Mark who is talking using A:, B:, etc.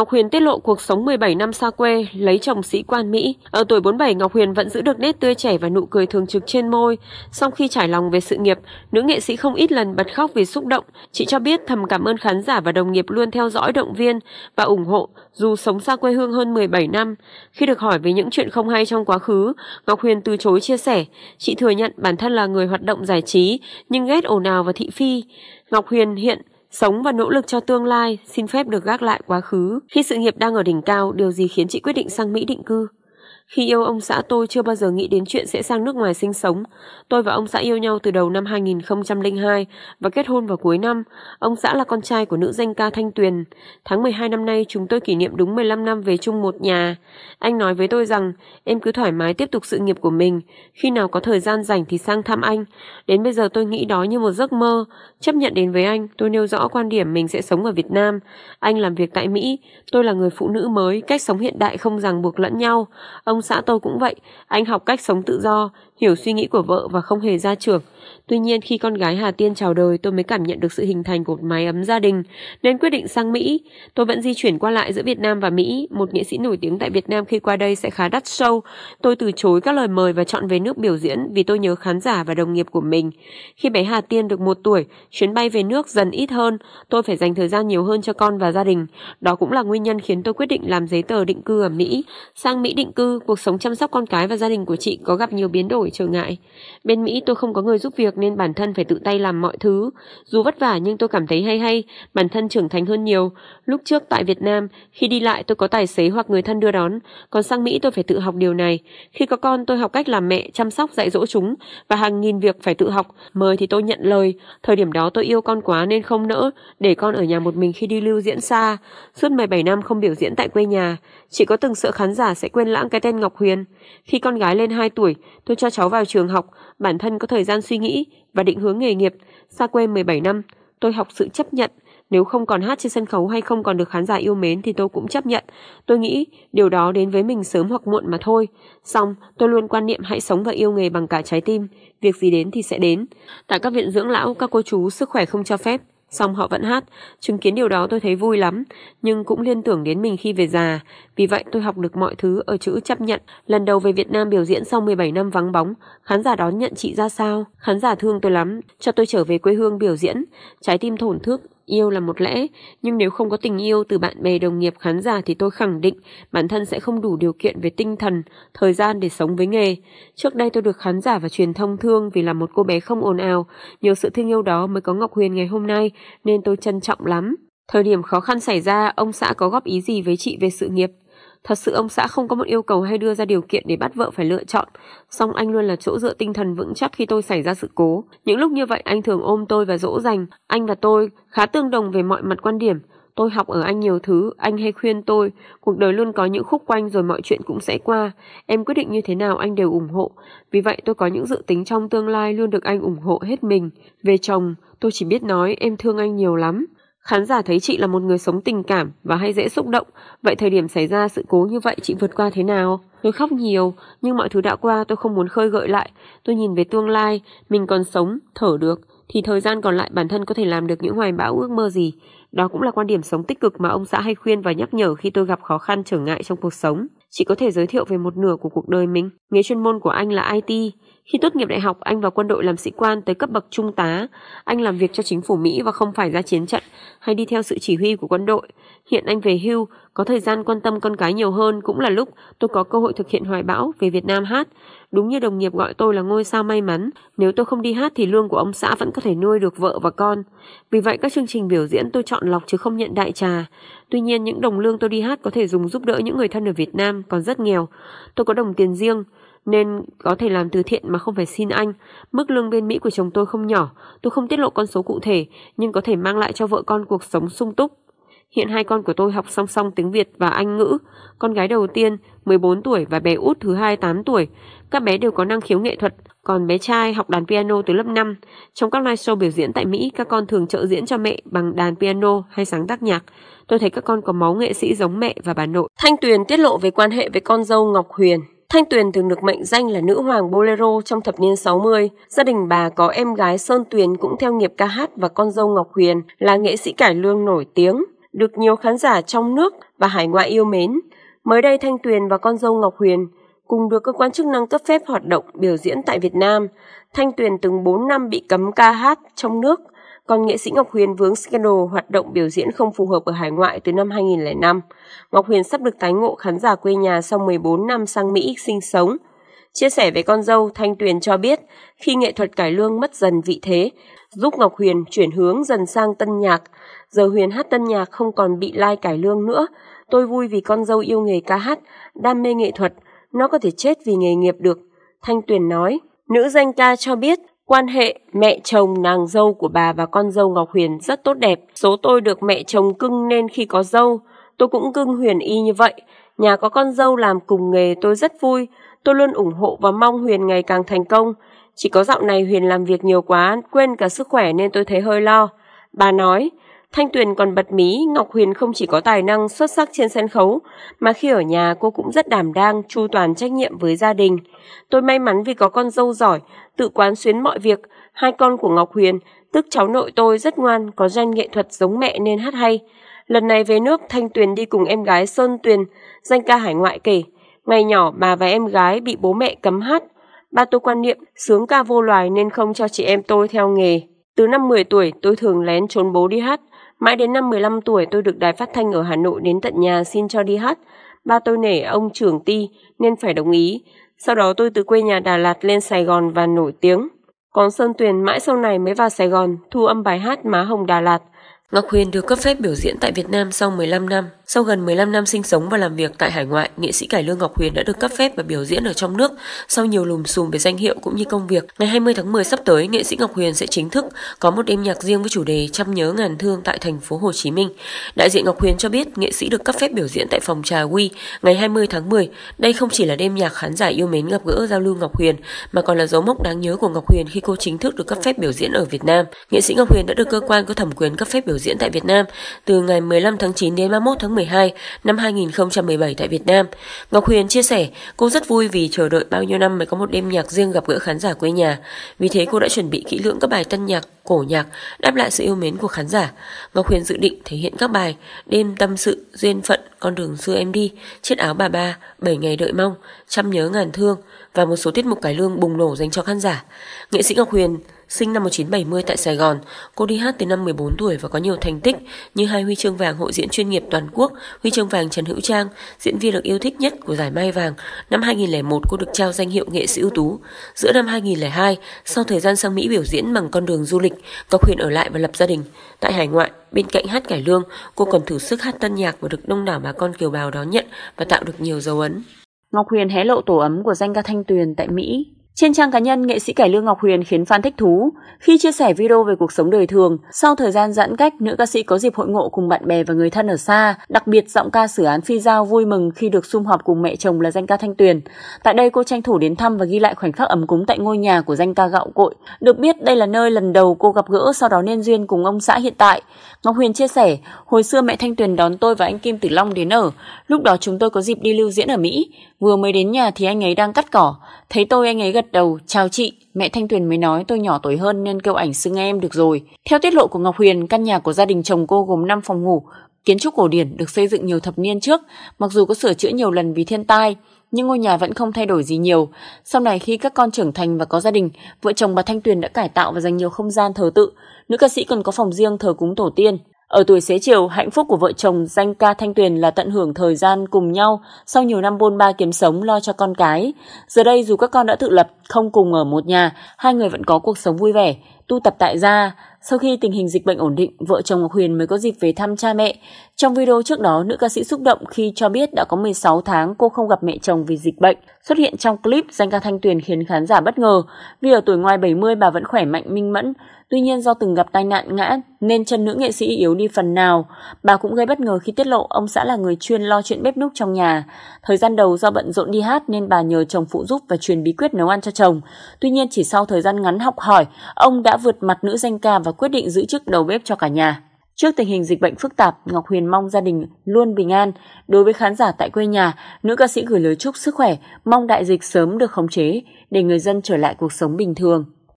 A: Ngọc Huyền tiết lộ cuộc sống 17 năm xa quê, lấy chồng sĩ quan Mỹ. Ở tuổi 47, Ngọc Huyền vẫn giữ được nét tươi trẻ và nụ cười thường trực trên môi. Sau khi trải lòng về sự nghiệp, nữ nghệ sĩ không ít lần bật khóc vì xúc động. Chị cho biết thầm cảm ơn khán giả và đồng nghiệp luôn theo dõi động viên và ủng hộ dù sống xa quê hương hơn 17 năm. Khi được hỏi về những chuyện không hay trong quá khứ, Ngọc Huyền từ chối chia sẻ. Chị thừa nhận bản thân là người hoạt động giải trí nhưng ghét ồn ào và thị phi. Ngọc Huyền hiện Sống và nỗ lực cho tương lai, xin phép được gác lại quá khứ. Khi sự nghiệp đang ở đỉnh cao, điều gì khiến chị quyết định sang Mỹ định cư? Khi yêu ông xã tôi chưa bao giờ nghĩ đến chuyện sẽ sang nước ngoài sinh sống. Tôi và ông xã yêu nhau từ đầu năm 2002 và kết hôn vào cuối năm. Ông xã là con trai của nữ danh ca Thanh Tuyền. Tháng 12 năm nay chúng tôi kỷ niệm đúng 15 năm về chung một nhà. Anh nói với tôi rằng em cứ thoải mái tiếp tục sự nghiệp của mình. Khi nào có thời gian rảnh thì sang thăm anh. Đến bây giờ tôi nghĩ đó như một giấc mơ. Chấp nhận đến với anh, tôi nêu rõ quan điểm mình sẽ sống ở Việt Nam. Anh làm việc tại Mỹ, tôi là người phụ nữ mới, cách sống hiện đại không ràng buộc lẫn nhau. Ông xã tôi cũng vậy, anh học cách sống tự do, hiểu suy nghĩ của vợ và không hề ra trưởng. Tuy nhiên khi con gái Hà Tiên chào đời tôi mới cảm nhận được sự hình thành của mái ấm gia đình nên quyết định sang Mỹ. Tôi vẫn di chuyển qua lại giữa Việt Nam và Mỹ. Một nghệ sĩ nổi tiếng tại Việt Nam khi qua đây sẽ khá đắt sâu. Tôi từ chối các lời mời và chọn về nước biểu diễn vì tôi nhớ khán giả và đồng nghiệp của mình. Khi bé Hà Tiên được một tuổi, chuyến bay về nước dần ít hơn. Tôi phải dành thời gian nhiều hơn cho con và gia đình. Đó cũng là nguyên nhân khiến tôi quyết định làm giấy tờ định cư ở Mỹ. Sang Mỹ định cư, cuộc sống chăm sóc con cái và gia đình của chị có gặp nhiều biến đổi nổi trở ngại. Bên Mỹ tôi không có người giúp việc nên bản thân phải tự tay làm mọi thứ. Dù vất vả nhưng tôi cảm thấy hay hay, bản thân trưởng thành hơn nhiều. Lúc trước tại Việt Nam, khi đi lại tôi có tài xế hoặc người thân đưa đón, còn sang Mỹ tôi phải tự học điều này. Khi có con tôi học cách làm mẹ, chăm sóc, dạy dỗ chúng và hàng nghìn việc phải tự học. Mời thì tôi nhận lời. Thời điểm đó tôi yêu con quá nên không nỡ để con ở nhà một mình khi đi lưu diễn xa. Suốt 17 năm không biểu diễn tại quê nhà, chỉ có từng sợ khán giả sẽ quên lãng cái tên Ngọc Huyền. Khi con gái lên 2 tuổi, tôi cho cháu cháu vào trường học, bản thân có thời gian suy nghĩ và định hướng nghề nghiệp. Xa quê 17 năm, tôi học sự chấp nhận. Nếu không còn hát trên sân khấu hay không còn được khán giả yêu mến thì tôi cũng chấp nhận. Tôi nghĩ điều đó đến với mình sớm hoặc muộn mà thôi. Xong, tôi luôn quan niệm hãy sống và yêu nghề bằng cả trái tim. Việc gì đến thì sẽ đến. Tại các viện dưỡng lão, các cô chú sức khỏe không cho phép. Xong họ vẫn hát, chứng kiến điều đó tôi thấy vui lắm, nhưng cũng liên tưởng đến mình khi về già. Vì vậy tôi học được mọi thứ ở chữ chấp nhận. Lần đầu về Việt Nam biểu diễn sau 17 năm vắng bóng, khán giả đón nhận chị ra sao? Khán giả thương tôi lắm, cho tôi trở về quê hương biểu diễn. Trái tim thổn thức, Yêu là một lẽ, nhưng nếu không có tình yêu từ bạn bè đồng nghiệp khán giả thì tôi khẳng định bản thân sẽ không đủ điều kiện về tinh thần, thời gian để sống với nghề. Trước đây tôi được khán giả và truyền thông thương vì là một cô bé không ồn ào, nhiều sự thương yêu đó mới có Ngọc Huyền ngày hôm nay nên tôi trân trọng lắm. Thời điểm khó khăn xảy ra, ông xã có góp ý gì với chị về sự nghiệp? Thật sự ông xã không có một yêu cầu hay đưa ra điều kiện để bắt vợ phải lựa chọn, song anh luôn là chỗ dựa tinh thần vững chắc khi tôi xảy ra sự cố. Những lúc như vậy anh thường ôm tôi và dỗ dành, anh và tôi khá tương đồng về mọi mặt quan điểm. Tôi học ở anh nhiều thứ, anh hay khuyên tôi, cuộc đời luôn có những khúc quanh rồi mọi chuyện cũng sẽ qua. Em quyết định như thế nào anh đều ủng hộ. Vì vậy tôi có những dự tính trong tương lai luôn được anh ủng hộ hết mình. Về chồng, tôi chỉ biết nói em thương anh nhiều lắm. Khán giả thấy chị là một người sống tình cảm và hay dễ xúc động, vậy thời điểm xảy ra sự cố như vậy chị vượt qua thế nào? Tôi khóc nhiều, nhưng mọi thứ đã qua tôi không muốn khơi gợi lại. Tôi nhìn về tương lai, mình còn sống, thở được, thì thời gian còn lại bản thân có thể làm được những hoài bão ước mơ gì. Đó cũng là quan điểm sống tích cực mà ông xã hay khuyên và nhắc nhở khi tôi gặp khó khăn trở ngại trong cuộc sống. Chị có thể giới thiệu về một nửa của cuộc đời mình. Nghề chuyên môn của anh là IT, khi tốt nghiệp đại học, anh vào quân đội làm sĩ quan tới cấp bậc trung tá. Anh làm việc cho chính phủ Mỹ và không phải ra chiến trận hay đi theo sự chỉ huy của quân đội. Hiện anh về hưu, có thời gian quan tâm con cái nhiều hơn cũng là lúc tôi có cơ hội thực hiện hoài bão về Việt Nam hát. Đúng như đồng nghiệp gọi tôi là ngôi sao may mắn, nếu tôi không đi hát thì lương của ông xã vẫn có thể nuôi được vợ và con. Vì vậy các chương trình biểu diễn tôi chọn lọc chứ không nhận đại trà. Tuy nhiên những đồng lương tôi đi hát có thể dùng giúp đỡ những người thân ở Việt Nam còn rất nghèo. Tôi có đồng tiền riêng, nên có thể làm từ thiện mà không phải xin anh. Mức lương bên Mỹ của chồng tôi không nhỏ, tôi không tiết lộ con số cụ thể, nhưng có thể mang lại cho vợ con cuộc sống sung túc. Hiện hai con của tôi học song song tiếng Việt và Anh ngữ. Con gái đầu tiên 14 tuổi và bé út thứ hai 8 tuổi. Các bé đều có năng khiếu nghệ thuật, còn bé trai học đàn piano từ lớp 5. Trong các live show biểu diễn tại Mỹ, các con thường trợ diễn cho mẹ bằng đàn piano hay sáng tác nhạc. Tôi thấy các con có máu nghệ sĩ giống mẹ và bà nội. Thanh Tuyền tiết lộ về quan hệ với con dâu Ngọc Huyền. Thanh Tuyền từng được mệnh danh là nữ hoàng bolero trong thập niên 60. Gia đình bà có em gái Sơn Tuyền cũng theo nghiệp ca hát và con dâu Ngọc Huyền là nghệ sĩ cải lương nổi tiếng, được nhiều khán giả trong nước và hải ngoại yêu mến. Mới đây Thanh Tuyền và con dâu Ngọc Huyền cùng được cơ quan chức năng cấp phép hoạt động biểu diễn tại Việt Nam. Thanh Tuyền từng 4 năm bị cấm ca hát trong nước còn nghệ sĩ Ngọc Huyền vướng scandal hoạt động biểu diễn không phù hợp ở hải ngoại từ năm 2005. Ngọc Huyền sắp được tái ngộ khán giả quê nhà sau 14 năm sang Mỹ sinh sống. Chia sẻ với con dâu, Thanh Tuyền cho biết khi nghệ thuật cải lương mất dần vị thế, giúp Ngọc Huyền chuyển hướng dần sang tân nhạc. Giờ Huyền hát tân nhạc không còn bị lai like cải lương nữa. Tôi vui vì con dâu yêu nghề ca hát, đam mê nghệ thuật. Nó có thể chết vì nghề nghiệp được. Thanh Tuyền nói. Nữ danh ca cho biết Quan hệ mẹ chồng nàng dâu của bà và con dâu Ngọc Huyền rất tốt đẹp. Số tôi được mẹ chồng cưng nên khi có dâu, tôi cũng cưng Huyền y như vậy. Nhà có con dâu làm cùng nghề tôi rất vui. Tôi luôn ủng hộ và mong Huyền ngày càng thành công. Chỉ có dạo này Huyền làm việc nhiều quá, quên cả sức khỏe nên tôi thấy hơi lo. Bà nói, Thanh Tuyền còn bật mí Ngọc Huyền không chỉ có tài năng xuất sắc trên sân khấu, mà khi ở nhà cô cũng rất đảm đang, chu toàn trách nhiệm với gia đình. Tôi may mắn vì có con dâu giỏi, tự quán xuyến mọi việc, hai con của Ngọc Huyền, tức cháu nội tôi rất ngoan, có gen nghệ thuật giống mẹ nên hát hay. Lần này về nước, Thanh Tuyền đi cùng em gái Sơn Tuyền, danh ca hải ngoại kể. Ngày nhỏ bà và em gái bị bố mẹ cấm hát. Ba tôi quan niệm sướng ca vô loài nên không cho chị em tôi theo nghề. Từ năm 10 tuổi, tôi thường lén trốn bố đi hát. Mãi đến năm 15 tuổi tôi được đài phát thanh ở Hà Nội đến tận nhà xin cho đi hát. Ba tôi nể ông trưởng ti nên phải đồng ý. Sau đó tôi từ quê nhà Đà Lạt lên Sài Gòn và nổi tiếng. Còn Sơn Tuyền mãi sau này mới vào Sài Gòn thu âm bài hát Má Hồng Đà Lạt. Ngọc Huyền được cấp phép biểu diễn tại Việt Nam sau 15 năm. Sau gần 15 năm sinh sống và làm việc tại hải ngoại, nghệ sĩ cải lương Ngọc Huyền đã được cấp phép và biểu diễn ở trong nước sau nhiều lùm xùm về danh hiệu cũng như công việc. Ngày 20 tháng 10 sắp tới, nghệ sĩ Ngọc Huyền sẽ chính thức có một đêm nhạc riêng với chủ đề Chăm nhớ ngàn thương tại thành phố Hồ Chí Minh. Đại diện Ngọc Huyền cho biết nghệ sĩ được cấp phép biểu diễn tại phòng trà Quy ngày 20 tháng 10. Đây không chỉ là đêm nhạc khán giả yêu mến gặp gỡ giao lưu Ngọc Huyền mà còn là dấu mốc đáng nhớ của Ngọc Huyền khi cô chính thức được cấp phép biểu diễn ở Việt Nam. Nghệ sĩ Ngọc Huyền đã được cơ quan có thẩm quyền cấp phép biểu diễn tại Việt Nam từ ngày 15 tháng 9 đến 31 tháng 10 12 năm 2017 tại Việt Nam. Ngọc Huyền chia sẻ, cô rất vui vì chờ đợi bao nhiêu năm mới có một đêm nhạc riêng gặp gỡ khán giả quê nhà. Vì thế cô đã chuẩn bị kỹ lưỡng các bài tân nhạc, cổ nhạc, đáp lại sự yêu mến của khán giả. Ngọc Huyền dự định thể hiện các bài Đêm tâm sự, Duyên phận, Con đường xưa em đi, Chiếc áo bà ba, Bảy ngày đợi mong, Chăm nhớ ngàn thương và một số tiết mục cải lương bùng nổ dành cho khán giả. Nghệ sĩ Ngọc Huyền Sinh năm 1970 tại Sài Gòn, cô đi hát từ năm 14 tuổi và có nhiều thành tích như hai huy chương vàng hội diễn chuyên nghiệp toàn quốc, huy chương vàng Trần Hữu Trang, diễn viên được yêu thích nhất của giải Mai Vàng. Năm 2001 cô được trao danh hiệu nghệ sĩ ưu tú. Giữa năm 2002, sau thời gian sang Mỹ biểu diễn bằng con đường du lịch, có quyền ở lại và lập gia đình. Tại hải ngoại, bên cạnh hát cải lương, cô còn thử sức hát tân nhạc và được đông đảo bà con kiều bào đón nhận và tạo được nhiều dấu ấn. Ngọc Huyền hé lộ tổ ấm của danh ca Thanh Tuyền tại Mỹ trên trang cá nhân, nghệ sĩ cải lương Ngọc Huyền khiến fan thích thú khi chia sẻ video về cuộc sống đời thường. Sau thời gian giãn cách, nữ ca sĩ có dịp hội ngộ cùng bạn bè và người thân ở xa, đặc biệt giọng ca xử án Phi Giao vui mừng khi được sum họp cùng mẹ chồng là danh ca Thanh Tuyền. Tại đây cô tranh thủ đến thăm và ghi lại khoảnh khắc ấm cúng tại ngôi nhà của danh ca gạo cội. Được biết đây là nơi lần đầu cô gặp gỡ sau đó nên duyên cùng ông xã hiện tại. Ngọc Huyền chia sẻ, hồi xưa mẹ Thanh Tuyền đón tôi và anh Kim Tử Long đến ở, lúc đó chúng tôi có dịp đi lưu diễn ở Mỹ. Vừa mới đến nhà thì anh ấy đang cắt cỏ, thấy tôi anh ấy gần gật đầu, chào chị, mẹ Thanh Tuyền mới nói tôi nhỏ tuổi hơn nên kêu ảnh xưng em được rồi. Theo tiết lộ của Ngọc Huyền, căn nhà của gia đình chồng cô gồm 5 phòng ngủ, kiến trúc cổ điển được xây dựng nhiều thập niên trước, mặc dù có sửa chữa nhiều lần vì thiên tai, nhưng ngôi nhà vẫn không thay đổi gì nhiều. Sau này khi các con trưởng thành và có gia đình, vợ chồng bà Thanh Tuyền đã cải tạo và dành nhiều không gian thờ tự. Nữ ca sĩ còn có phòng riêng thờ cúng tổ tiên. Ở tuổi xế chiều, hạnh phúc của vợ chồng danh ca Thanh Tuyền là tận hưởng thời gian cùng nhau sau nhiều năm bôn ba kiếm sống lo cho con cái. Giờ đây dù các con đã tự lập, không cùng ở một nhà, hai người vẫn có cuộc sống vui vẻ, tu tập tại gia, sau khi tình hình dịch bệnh ổn định, vợ chồng Ngọc Huyền mới có dịp về thăm cha mẹ. Trong video trước đó, nữ ca sĩ xúc động khi cho biết đã có 16 tháng cô không gặp mẹ chồng vì dịch bệnh. Xuất hiện trong clip, danh ca Thanh Tuyền khiến khán giả bất ngờ vì ở tuổi ngoài 70 bà vẫn khỏe mạnh minh mẫn. Tuy nhiên do từng gặp tai nạn ngã nên chân nữ nghệ sĩ yếu đi phần nào. Bà cũng gây bất ngờ khi tiết lộ ông xã là người chuyên lo chuyện bếp núc trong nhà. Thời gian đầu do bận rộn đi hát nên bà nhờ chồng phụ giúp và truyền bí quyết nấu ăn cho chồng. Tuy nhiên chỉ sau thời gian ngắn học hỏi, ông đã vượt mặt nữ danh ca và và quyết định giữ chức đầu bếp cho cả nhà. Trước tình hình dịch bệnh phức tạp, Ngọc Huyền mong gia đình luôn bình an. Đối với khán giả tại quê nhà, nữ ca sĩ gửi lời chúc sức khỏe, mong đại dịch sớm được khống chế để người dân trở lại cuộc sống bình thường.